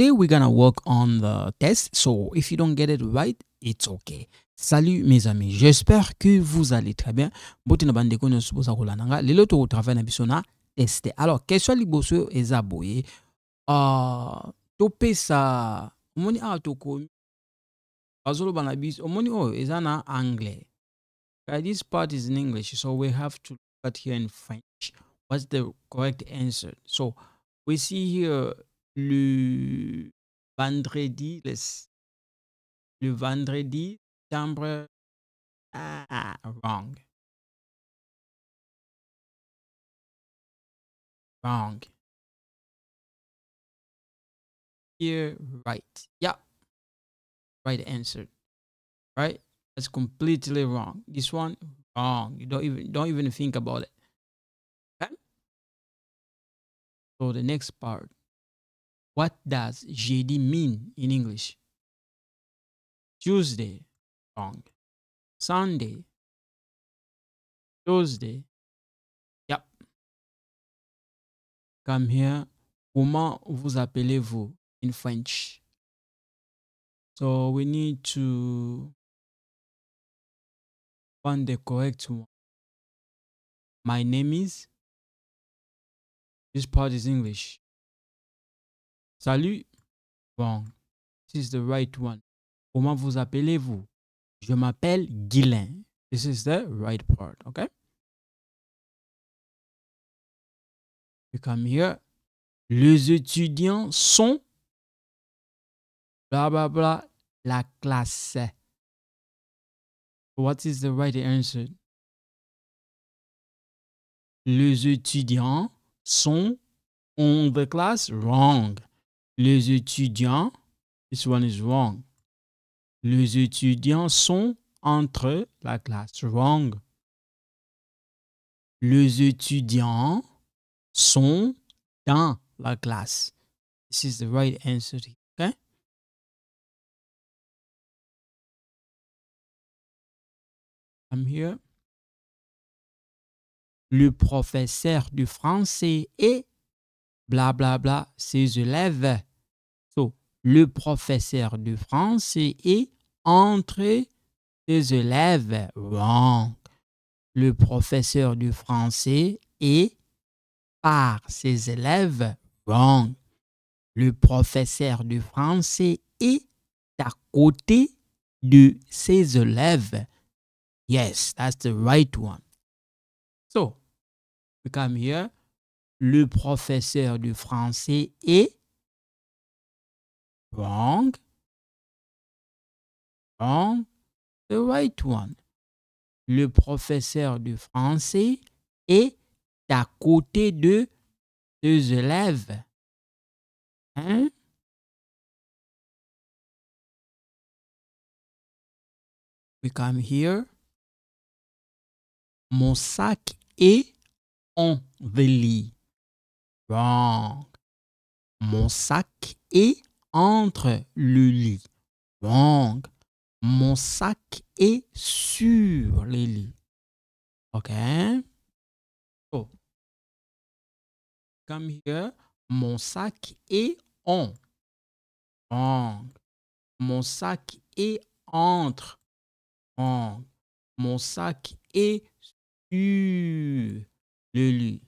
Today we're gonna work on the test, so if you don't get it right, it's okay. Salut mes amis, j'espère que vous allez très bien. in na bandeko nyo suposa kolananga, lelo to travail na biso na teste. Alors, question liboso eza boye. Ah, topesa omoni awa tokomi bazoloba na biso omoni oyo oh, eza na anglais. This part is in English, so we have to look here in French. What's the correct answer? So, we see here le vendredi, le, le vendredi, chambre ah, wrong. Wrong. Here, right. Yeah. Right answer. Right? That's completely wrong. This one, wrong. You don't even don't even think about it. Okay? So the next part. What does JD mean in English? Tuesday, wrong. Sunday, Tuesday. Yep. Come here. Comment vous appelez-vous in French? So we need to find the correct one. My name is. This part is English. Salut. Bon, this is the right one. Comment vous appelez-vous? Je m'appelle Guilin. This is the right part, okay? You come here. Les étudiants sont bla bla bla la classe. What is the right answer? Les étudiants sont on the class wrong. Les étudiants, this one is wrong. Les étudiants sont entre la classe. Wrong. Les étudiants sont dans la classe. This is the right answer. Okay? I'm here. Le professeur du français et blablabla bla bla, ses élèves le professeur de français est entre ses élèves. Wrong. Le professeur de français est par ses élèves. Wrong. Le professeur de français est à côté de ses élèves. Yes, that's the right one. So, we come here. Le professeur de français est wrong, wrong, the right one. Le professeur de français est à côté de deux élèves. Hein? We come here. Mon sac est enveli. Wrong. Mon sac est entre le lit. Donc, mon sac est sur le lit. OK? Oh, come here. Mon sac est on. Donc, mon sac est entre. Donc, mon sac est sur le lit.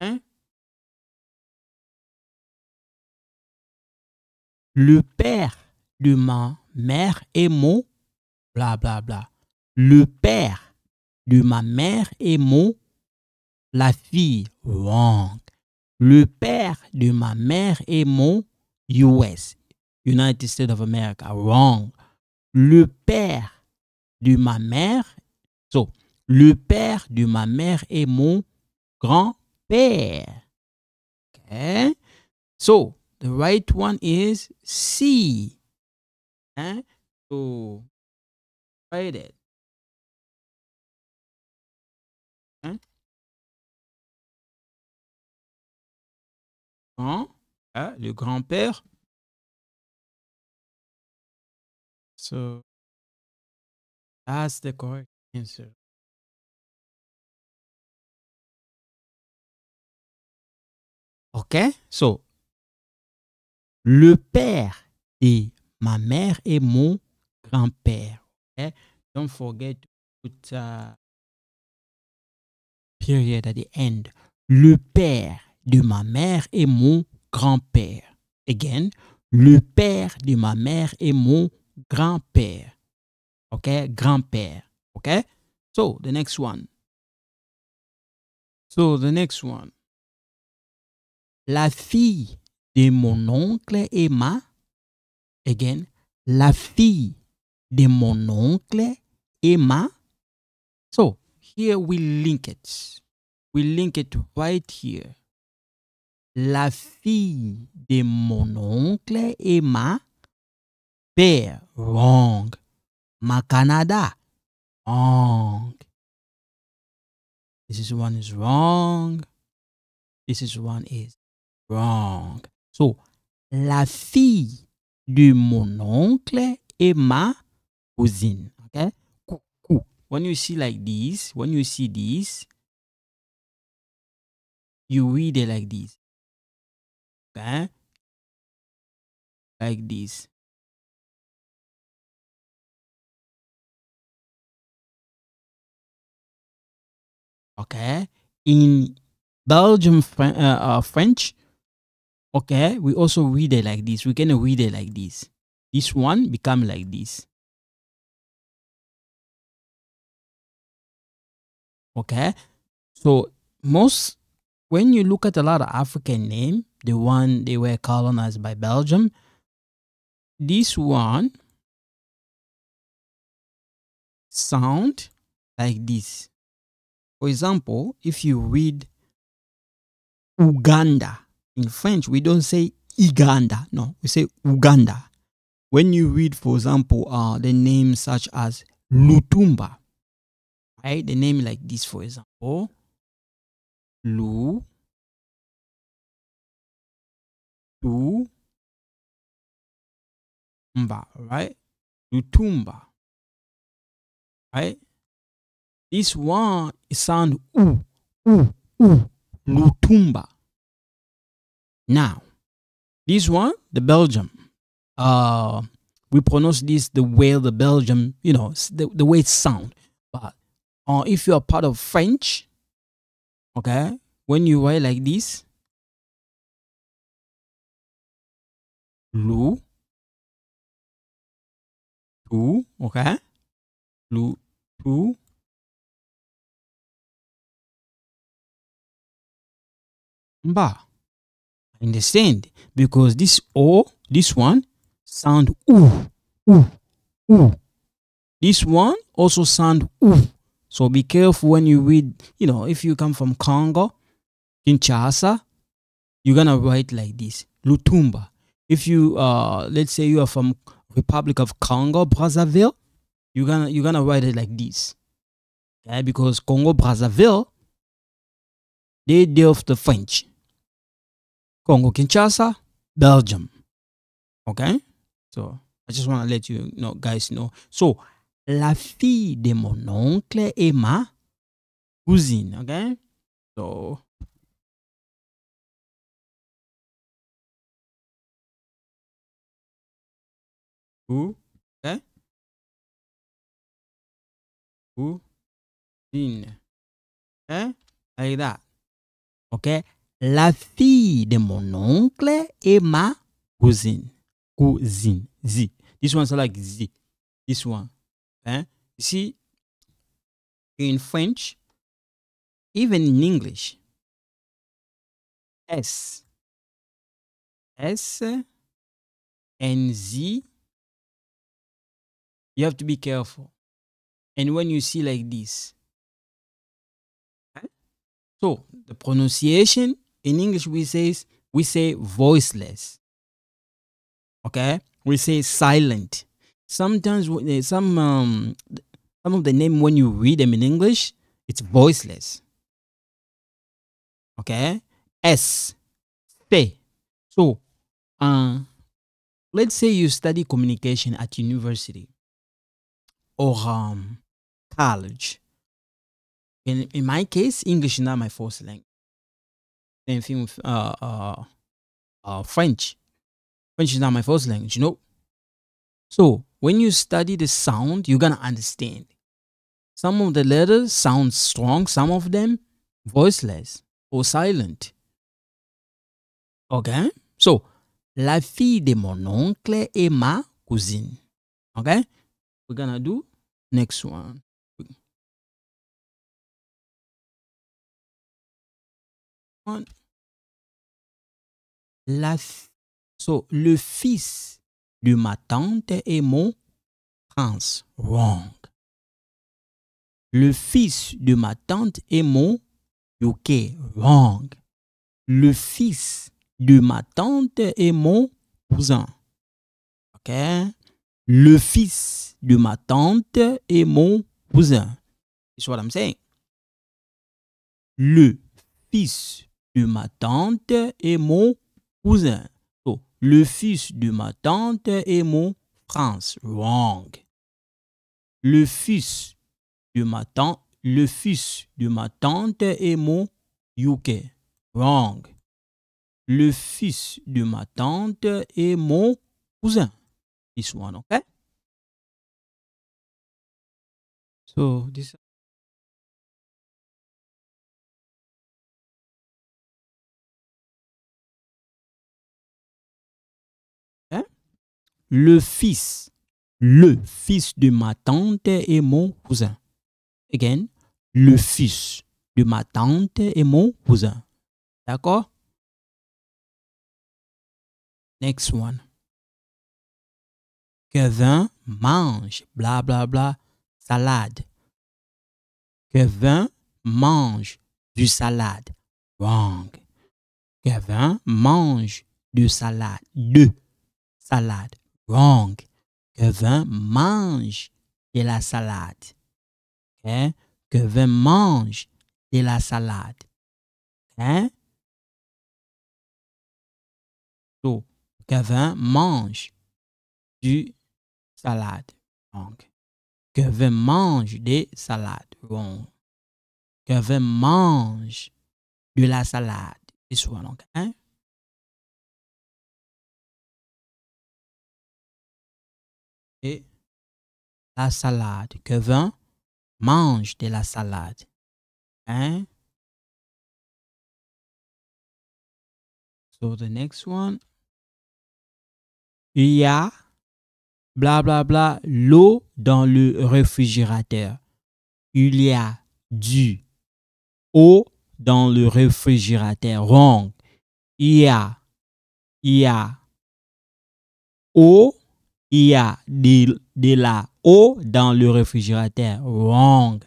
Hein? le père de ma mère et mon bla bla bla. Le père de ma mère et mon la fille Wrong. Le père de ma mère et mon US United States of America Wrong. Le père de ma mère so le père de ma mère est mon grand-père. OK. So The right one is C. Eh? So write it. Eh? Grand, ah, le grand-père. So that's the correct answer. Okay, so le père de ma mère et mon grand-père. Okay? Don't forget put a uh, period at the end. Le père de ma mère et mon grand-père. Again, le père de ma mère et mon grand-père. OK? Grand-père. OK? So, the next one. So, the next one. La fille de mon oncle Emma, again, la fille de mon oncle Emma. So here we link it. We link it right here. La fille de mon oncle Emma. Père, wrong. Ma Canada, wrong. This is one is wrong. This is one is wrong. So, la fille de mon oncle est ma cousine. Okay? When you see like this, when you see this, you read it like this. Okay? Like this. Okay? In Belgian uh, uh, French Okay, we also read it like this. We're going to read it like this. This one become like this. Okay, so most, when you look at a lot of African name, the one they were colonized by Belgium, this one sound like this. For example, if you read Uganda, in French, we don't say Uganda. No, we say Uganda. When you read, for example, uh, the names such as Lutumba, right? The name like this, for example, Lu, Tu, Mba, right? Lutumba, right? This one sound U, U, U, Lutumba. Now, this one, the Belgium, uh, we pronounce this the way the Belgium, you know, the, the way it sound. But uh, if you are part of French, okay, when you write like this, Lou, two, okay, Lou, two, Mba. Understand? Because this O, this one, sound oo, oo, oo. This one also sound oo. So be careful when you read, you know, if you come from Congo, Kinshasa, you're gonna write like this, Lutumba. If you, uh, let's say you are from Republic of Congo, Brazzaville, you're gonna you're gonna write it like this, okay? Because Congo Brazzaville, they deal with the French. Congo Kinshasa, Belgium. Okay? So I just want to let you know, guys know. So, la fille de mon oncle est ma cousine. Okay? So, Who? Okay? Who? In. Okay? Like that. Okay? la fille de mon oncle et ma cousine. Cousine. Z. This one like Z. This one. Hein? See, in French, even in English, S. S and Z. You have to be careful. And when you see like this, so the pronunciation in English, we say we say voiceless. Okay, we say silent. Sometimes eh, some um, some of the name when you read them in English, it's voiceless. Okay, S, So, uh, let's say you study communication at university or um, college. In, in my case, English is not my first language thing with uh, uh, uh, French. French is not my first language, you know. So when you study the sound, you're gonna understand. Some of the letters sound strong, some of them voiceless or silent. Okay? So, la fille de mon oncle est ma cousine. Okay? We're gonna do next one. le fils de ma tante est mon prince. Wrong. Le fils de ma tante est mon ok Wrong. Le fils de ma tante est mon cousin. OK? Le fils de ma tante est mon cousin. ce what I'm saying. Le fils ma tante et mon cousin. le fils de ma tante et mon France. Wrong. Le fils de ma tante, le fils de ma tante et mon UK. Wrong. Le fils de ma tante et mon cousin. This one, okay? So this le fils, le fils de ma tante et mon cousin. Again, le fils de ma tante et mon cousin. D'accord? Next one. Kevin mange, bla bla bla, salade. Kevin mange du salade. Wrong. Kevin mange du salade. De salade wrong. Kevin mange de la salade. Hein? Que Kevin mange de la salade. Hein? Que So, Kevin mange du salade. Wrong. Kevin mange des salades. Wrong. Kevin mange de la salade. souvent donc « hein » la salade. Que vin mange de la salade. Hein? So the next one. Il y a Bla, bla, bla, l'eau dans le réfrigérateur. Il y a du eau dans le réfrigérateur. Wrong. Il y a, il y a eau, il y a de, de la eau dans le réfrigérateur. Wrong.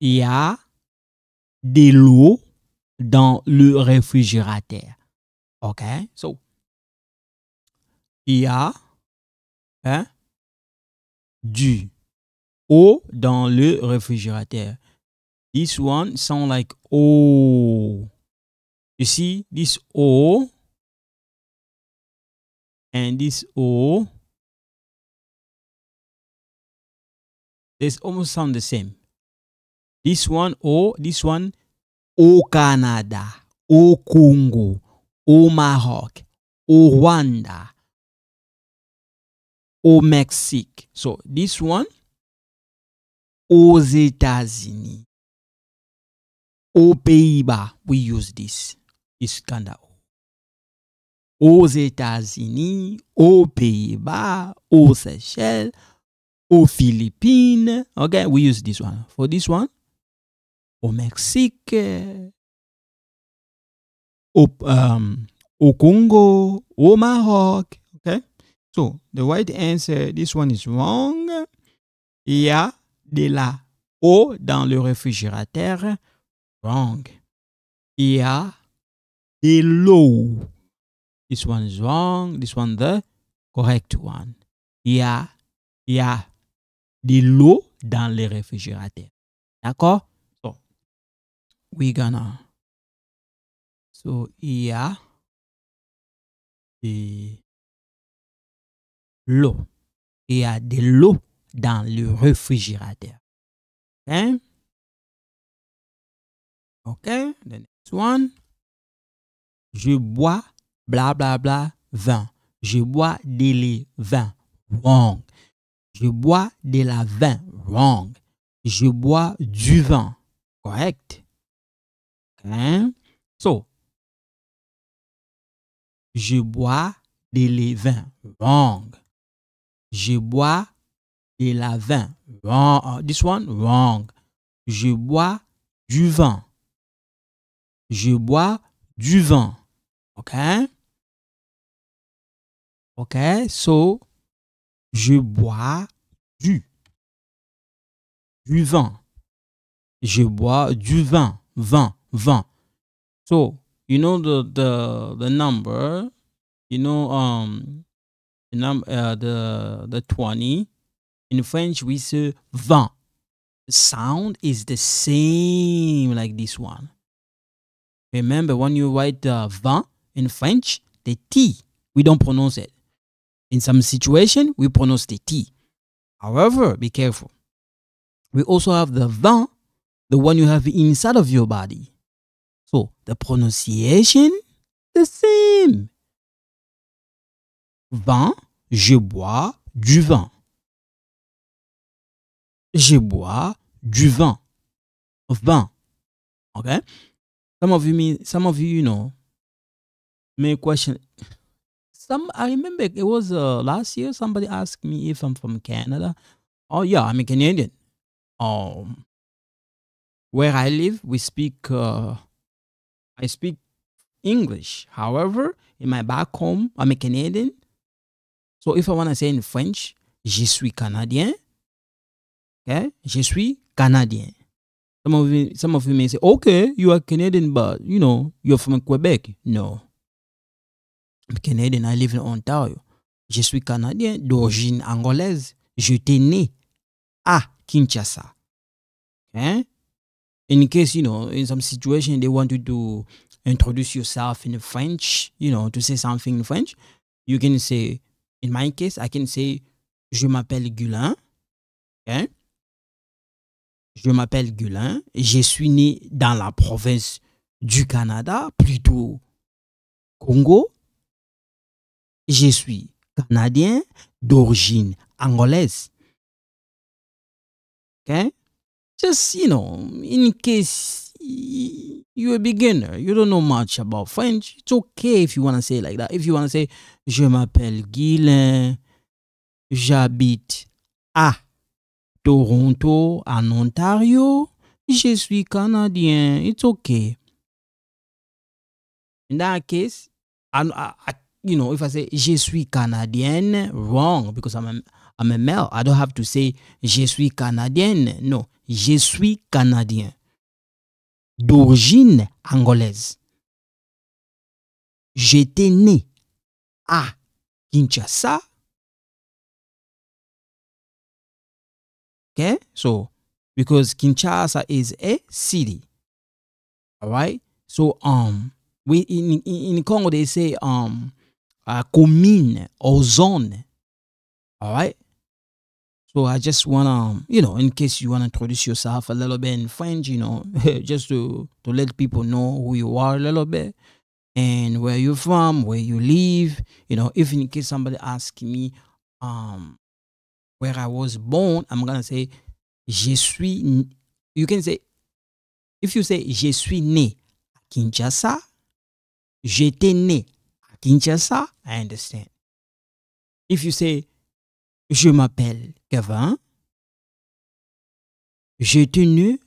Il y a de l'eau dans le réfrigérateur. OK? So, il y a hein, du eau dans le réfrigérateur. This one sound like oh. You see this O and this O they almost sound the same. This one O, oh, this one O oh, Canada, O oh, Congo, O Maroc, O Rwanda, O Mexique. So this one, oh, aux etats oh, Pays-Bas, we use this, this kind of aux États-Unis, aux Pays-Bas, oh, Seychelles, aux oh, Philippines. Okay, we use this one. For this one, au Mexique, au, um, au Congo, au Maroc. Okay, so the right answer, this one is wrong. Il y a de la eau dans le réfrigérateur. Wrong. Il y a de l'eau. This one is wrong. This one the correct one. Il y a, il y a de l'eau dans le réfrigérateur. D'accord? So, we gonna. So, il y a de l'eau. Il y a de l'eau dans le réfrigérateur. Okay? OK? the next one. Je bois bla bla bla vin. Je bois des vin, Wong. Je bois de la vin. Wrong. Je bois du vin. Correct. OK. Hein? So, je bois de la vin. Wrong. Je bois de la vin. Wrong. Oh, this one, wrong. Je bois du vin. Je bois du vin. OK? OK, so je bois du. Du vin. Je bois du vin. Vin. Vin. So, you know the, the, the number, you know, um, the, number uh, the, the 20. In French, we say vin. The sound is the same like this one. Remember, when you write uh, vin in French, the T, we don't pronounce it. In some situation, we pronounce the T. However, be careful. We also have the vin, the one you have inside of your body. So the pronunciation, the same. Vin, je bois du vin. Je bois du vin. Vin. Okay? Some of you mean some of you, you know, may question some I remember it was uh, last year somebody asked me if I'm from Canada. Oh yeah, I'm a Canadian. Um, where I live, we speak. Uh, I speak English. However, in my back home, I'm a Canadian. So if I want to say in French, je suis Canadien. Okay, je suis Canadien. Some of you, some of you may say, okay, you are Canadian, but you know you're from Quebec. No, Canadian, I live in Ontario. Je suis Canadien d'origine angolaise. J'étais né à Kinshasa. Hein? In case, you know, in some situation they want you to introduce yourself in French, you know, to say something in French, you can say, in my case, I can say, je m'appelle Gulin. Hein? Je m'appelle Gulin. Je suis né dans la province du Canada, plutôt Congo je suis canadien d'origine angolaise. Okay? Just, you know, in case you're a beginner, you don't know much about French, it's okay if you want to say like that. If you want to say, je m'appelle Guilin, j'habite à Toronto, en Ontario, je suis canadien, it's okay. In that case, à you know, if I say je suis canadienne, wrong because I'm a, I'm a male. I don't have to say je suis canadienne. No, je suis canadien. D'origine angolaise. J'étais né à Kinshasa. Okay, so because Kinshasa is a city. All right, so um, we in in, in Congo they say um uh, commune or zone. All right. So I just wanna, um, you know, in case you wanna introduce yourself a little bit in French, you know, just to to let people know who you are a little bit and where you're from, where you live. You know, if in case somebody asks me, um, where I was born, I'm gonna say, je suis. You can say, if you say je suis né à Kinshasa, j'étais né Kinshasa, I understand. If you say, je m'appelle Kevin, j'étais né,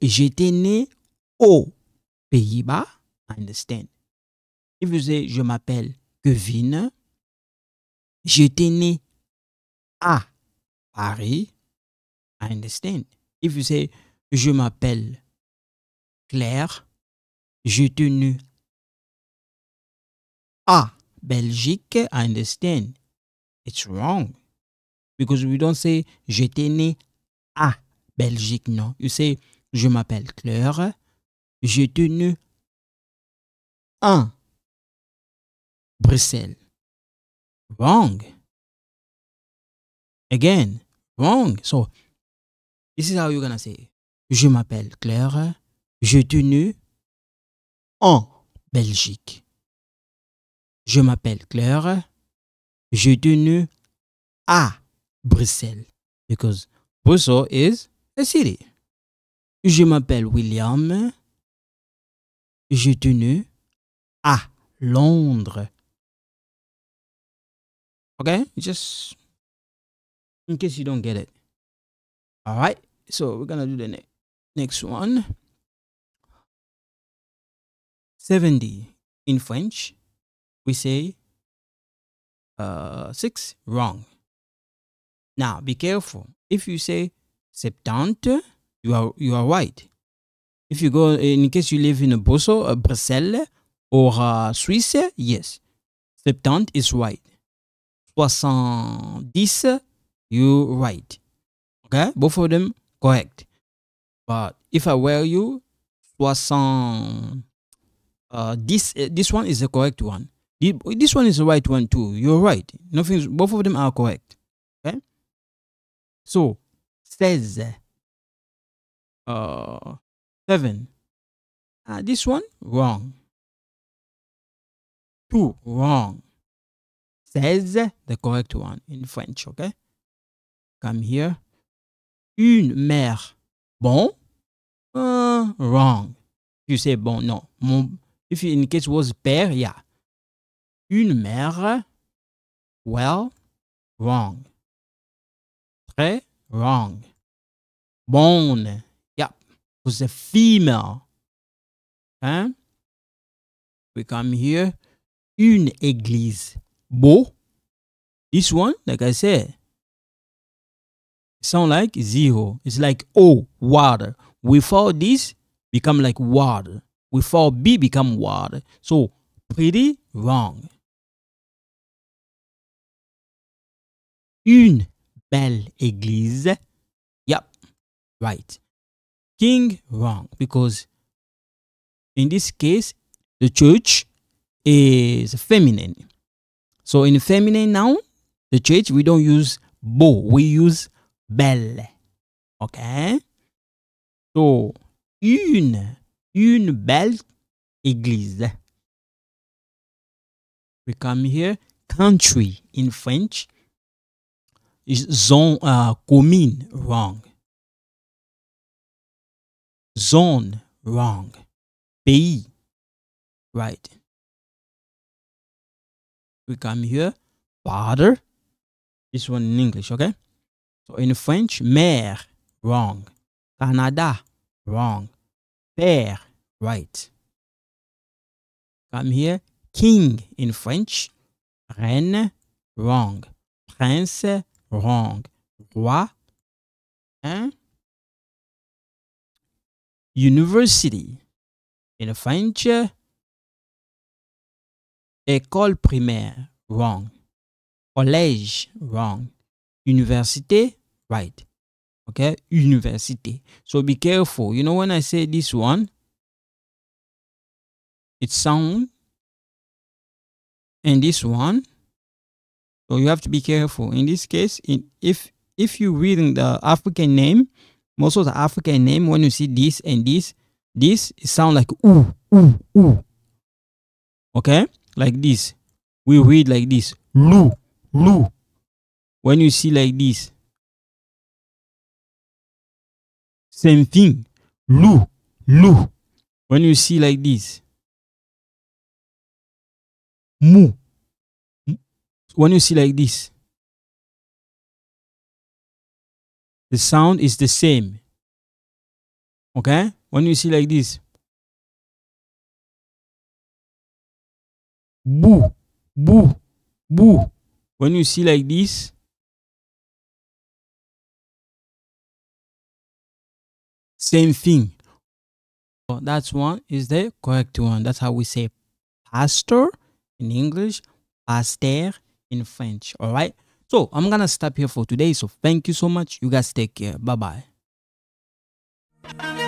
j'étais né au Pays-Bas, I understand. If you say, je m'appelle Kevin, j'étais né à Paris, I understand. If you say, je m'appelle Claire, j'étais né ah, Belgique, I understand. It's wrong. Because we don't say j'étais né à Belgique, non. You say je m'appelle Claire, j'étais né en Bruxelles. Wrong. Again, wrong. So, this is how you're gonna say je m'appelle Claire, j'étais né en Belgique. Je m'appelle Claire. Je né à Bruxelles because Brussels is a city. Je m'appelle William. Je tenu à Londres. Okay, just in case you don't get it. All right, so we're gonna do the next one. 70 in French. we say uh, 6 wrong. Now be careful. If you say septante, you are you are right. If you go in case you live in a uh, Brussels or uh, Swiss, yes, septante is right. Soixante-dix, you right. Okay, both of them correct. But if I were you, soixante uh, this uh, this one is the correct one. This one is the right one too. You're right. Nothing. Both of them are correct. Okay. So says uh seven. Uh, this one wrong. Two wrong. Says the correct one in French. Okay. Come here. Une mère. Bon. Uh, wrong. You say bon. No. Mon, if you in case was père, yeah une mère, well, wrong. Très wrong. Bonne. yep, was a female. Hein? We come here, une église. Beau. This one, like I said, sound like zero. It's like O, water. Without this, become like water. Without B, become water. So, pretty wrong. une belle église. Yep, right. King wrong because in this case, the church is feminine. So in feminine noun, the church, we don't use beau, we use belle. Okay? So, une, une belle église. We come here, country in French ils ont uh, commis wrong. Zone wrong. Pays right. We come here, father. This one in English, okay? So in French, mère wrong. Canada wrong. Père right. Come here, king in French. Reine wrong. Prince wrong. Roi, hein? University, in French, école primaire, wrong. Collège, wrong. Université, right. Okay, university. So be careful. You know, when I say this one, it sound, and this one, so you have to be careful. In this case, in, if if you read the African name, most of the African name, when you see this and this, this sound like ooh, ooh, ooh. Okay? Like this. We read like this. Lu, lu. When you see like this. Same thing. Lu, lu. When you see like this. Mu, when you see like this, the sound is the same. Okay? When you see like this, boo, boo, boo. When you see like this, same thing. So that's one is the correct one. That's how we say pastor in English, pastor in French. All right. So I'm gonna stop here for today. So thank you so much. You guys take care. Bye bye.